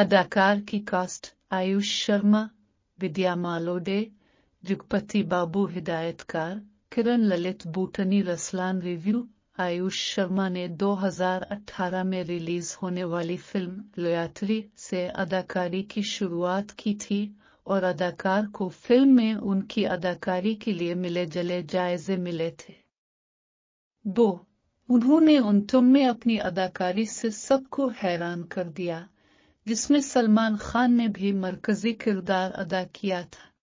अदाकार की कास्ट आयुष शर्मा विद्या मालोडे जुगपति बाबू हिदायतकार किरण ललित बूटनी रसलान रिव्यू आयुष शर्मा ने 2018 में रिलीज होने वाली फिल्म लोयात्री से अदाकारी की शुरुआत की थी और अदाकार को फिल्म में उनकी अदाकारी के लिए मिले जले जायजे मिले थे दो उन्होंने उन तुम में अपनी अदाकारी से सबको हैरान कर दिया जिसमें सलमान खान ने भी मरकजी किरदार अदा किया था